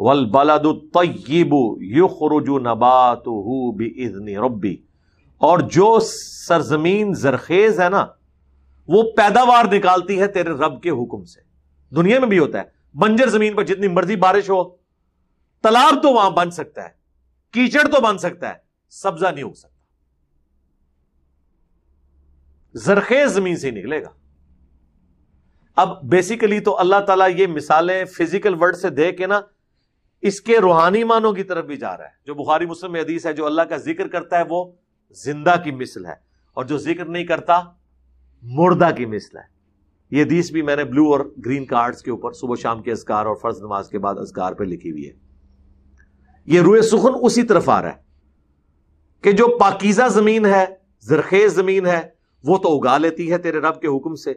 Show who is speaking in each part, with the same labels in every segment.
Speaker 1: वल बलदुतयबु युखरुजु नबात बिजन रब्बी और जो सरजमीन जरखेज है ना वो पैदावार निकालती है तेरे रब के हुक्म से दुनिया में भी होता है बंजर जमीन पर जितनी मर्जी बारिश हो तालाब तो वहां बन सकता है कीचड़ तो बन सकता है सब्जा नहीं उग सकता जरखेज जमीन से निकलेगा अब बेसिकली तो अल्लाह ताला ये मिसालें फिजिकल वर्ड से दे के ना इसके रूहानी मानों की तरफ भी जा रहा है जो बुखारी मुस्लिम हदीस है जो अल्लाह का जिक्र करता है वो जिंदा की मिसल है और जो जिक्र नहीं करता मुर्दा की मिसल है ये हदीस भी मैंने ब्लू और ग्रीन कार्ड्स के ऊपर सुबह शाम के असकार और फर्ज नमाज के बाद असकार पर लिखी हुई है यह रूए सुखन उसी तरफ आ रहा है कि जो पाकिजा जमीन है जरखेज जमीन है वो तो उगा लेती है तेरे रब के हुक्म से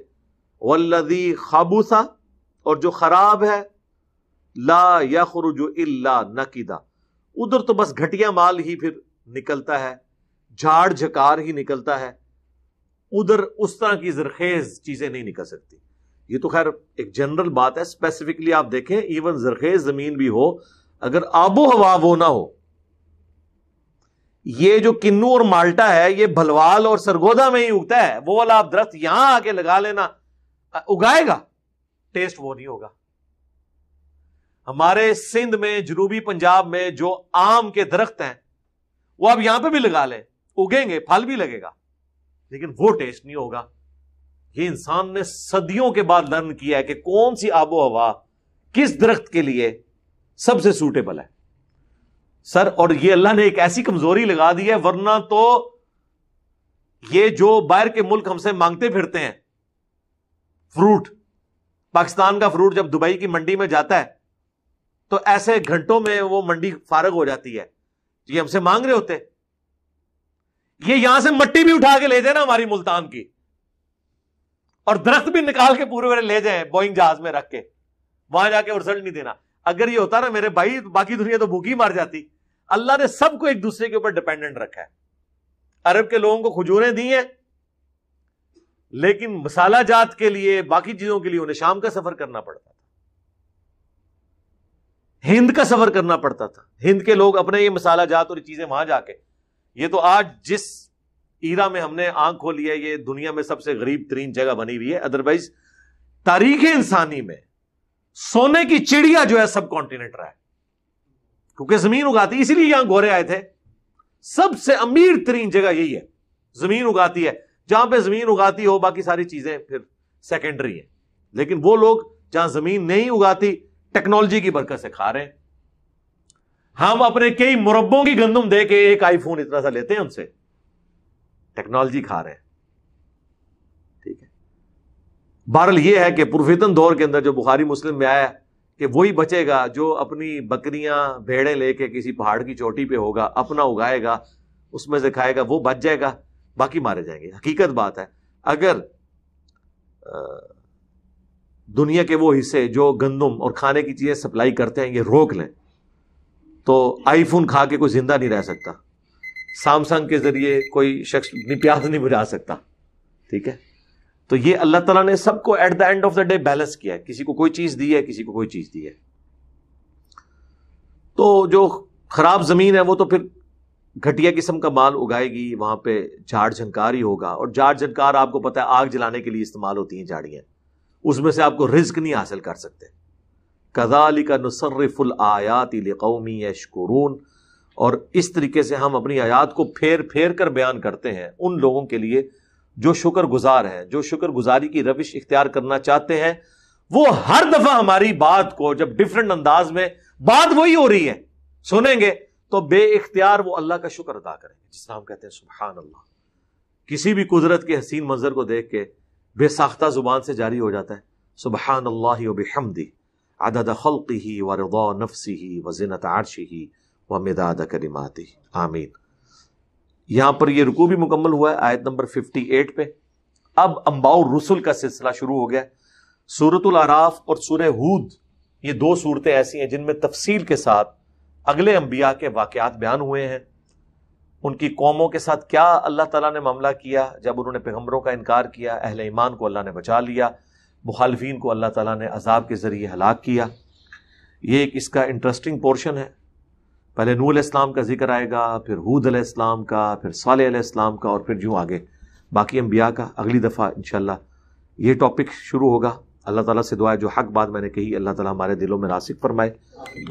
Speaker 1: वल्लदी खाबूसा और जो खराब है ला यखरुज इल्ला नकीदा उधर तो बस घटिया माल ही फिर निकलता है झाड़ झकार ही निकलता है उधर उस तरह की जरखेज चीजें नहीं निकल सकती ये तो खैर एक जनरल बात है स्पेसिफिकली आप देखें इवन जरखेज जमीन भी हो अगर आबो हवा वो ना हो ये जो किन्नू और माल्टा है ये भलवाल और सरगोदा में ही उगता है वो वाला आप दरख्त यहां आके लगा लेना उगाएगा टेस्ट वो नहीं होगा हमारे सिंध में जनूबी पंजाब में जो आम के दरख्त हैं वो आप यहां पर भी लगा लें उगेंगे फल भी लगेगा लेकिन वो टेस्ट नहीं होगा ये इंसान ने सदियों के बाद लर्न किया है कि कौन सी आबो हवा किस दरख्त के लिए सबसे सूटेबल है सर और ये अल्लाह ने एक ऐसी कमजोरी लगा दी है वरना तो ये जो बाहर के मुल्क हमसे मांगते फिरते हैं फ्रूट पाकिस्तान का फ्रूट जब दुबई की मंडी में जाता है तो ऐसे घंटों में वो मंडी फारग हो जाती है ये हमसे मांग रहे होते ये यहां से मट्टी भी उठा के ले जाए ना हमारी मुल्तान की और दरख्त भी निकाल के पूरे वाले ले जाए बोइंग जहाज में रख के वहां जाके रिजल्ट नहीं देना अगर ये होता ना मेरे भाई बाकी दुनिया तो भूखी मार जाती अल्लाह ने सबको एक दूसरे के ऊपर डिपेंडेंट रखा है अरब के लोगों को खजूरें दी हैं लेकिन मसाला जात के लिए बाकी चीजों के लिए उन्हें शाम का सफर करना पड़ता है हिंद का सफर करना पड़ता था हिंद के लोग अपने ये मसाला जात और चीजें वहां जाके ये तो आज जिस ईरा में हमने आंख खोली है ये दुनिया में सबसे गरीब तरीन जगह बनी हुई है अदरवाइज तारीख इंसानी में सोने की चिड़िया जो है सब कॉन्टिनेंट रहा है क्योंकि जमीन उगाती इसीलिए यहां गोरे आए थे सबसे अमीर तरीन जगह यही है जमीन उगाती है जहां पे जमीन उगाती हो बाकी सारी चीजें फिर सेकेंडरी है लेकिन वो लोग जहां जमीन नहीं उगाती टेक्नोलॉजी की बरकत से खा रहे हैं हम अपने कई मुरब्बों की गंदम दे के एक आईफोन इतना सा लेते हैं उनसे टेक्नोलॉजी खा रहे हैं ठीक है बहरल यह है कि पुरफितन दौर के अंदर जो बुखारी मुस्लिम में आया कि वही बचेगा जो अपनी बकरियां भेड़े लेके किसी पहाड़ की चोटी पे होगा अपना उगाएगा उसमें से खाएगा वो बच जाएगा बाकी मारे जाएंगे हकीकत बात है अगर दुनिया के वो हिस्से जो गंदम और खाने की चीज़ें सप्लाई करते हैं ये रोक लें तो आईफोन खा के कोई ज़िंदा नहीं रह सकता सैमसंग के ज़रिए कोई शख्स प्याज नहीं बुझा सकता ठीक है तो ये अल्लाह तला ने सबको at the end of the day balance किया है किसी को कोई चीज़ दी है किसी को कोई चीज़ दी है तो जो ख़राब ज़मीन है वो तो फिर घटिया किस्म का माल उगाएगी वहां पे झाड़ झंकार ही होगा और झाड़ झंकार आपको पता है आग जलाने के लिए इस्तेमाल होती हैं झाड़ियां उसमें से आपको रिज्क नहीं हासिल कर सकते कदाली का नुसरफुल आयात कौमी यशकुरून और इस तरीके से हम अपनी आयात को फेर फेर कर बयान करते हैं उन लोगों के लिए जो शुक्र गुजार हैं जो शुक्र गुजारी की रविश इख्तियार करना चाहते हैं वो हर दफा हमारी बात को जब डिफरेंट अंदाज में बात वही हो रही है सुनेंगे तो बे इख्तियार वो अल्लाह का शुक्र अदा करेंगे जिसका हम कहते हैं सुबहान अल्लाह किसी भी कुदरत के हसीन मंजर को देख के बेसाख्ता ज़ुबान से जारी हो जाता है सुबह अल्लाह अदद खल्की ही व रदा नफसी ही व जिनत आरशी ही व मदाद करिमाती आमीन यहाँ पर यह रुकू भी मुकम्मल हुआ है आयत नंबर फिफ्टी एट पे अब अम्बाउ रसुल का सिलसिला शुरू हो गया सूरतुल आराफ और सूर हूद ये दो सूरतें ऐसी हैं जिनमें तफसील के साथ अगले अम्बिया के वाक़ात बयान हुए हैं उनकी कौमों के साथ क्या अल्लाह तला ने मामला किया जब उन्होंने पैगम्बरों का इनकार किया अहल ईमान को अल्लाह ने बचा लिया मुखालफी को अल्लाह तला ने अजाब के ज़रिए हलाक किया ये एक इसका इंटरेस्टिंग पोर्शन है पहले नू इस्लाम का जिक्र आएगा फिर हूद इस्लाम का फिर साल इस्लाम का और फिर यूँ आगे बाकी अम्बिया का अगली दफ़ा इन ये टॉपिक शुरू होगा अल्लाह ताला से दुआ है जो हक बात मैंने कही अल्लाह ताला हमारे दिलों में रासिक फरमाए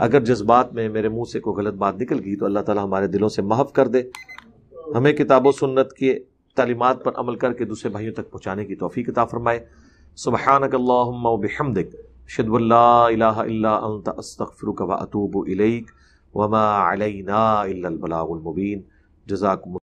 Speaker 1: अगर जज्बात में मेरे मुंह से कोई गलत बात निकल गई तो अल्लाह ताला हमारे दिलों से महफ कर दे हमें किताब सुन्नत के तलीमत पर अमल करके दूसरे भाइयों तक पहुँचाने की तोफ़ी किता फरमाए सुबह शदबल्लास्तफ़रुक व अतूब इलैक वमा अलैना इल्लल बलागुल मुबीन जजाकुम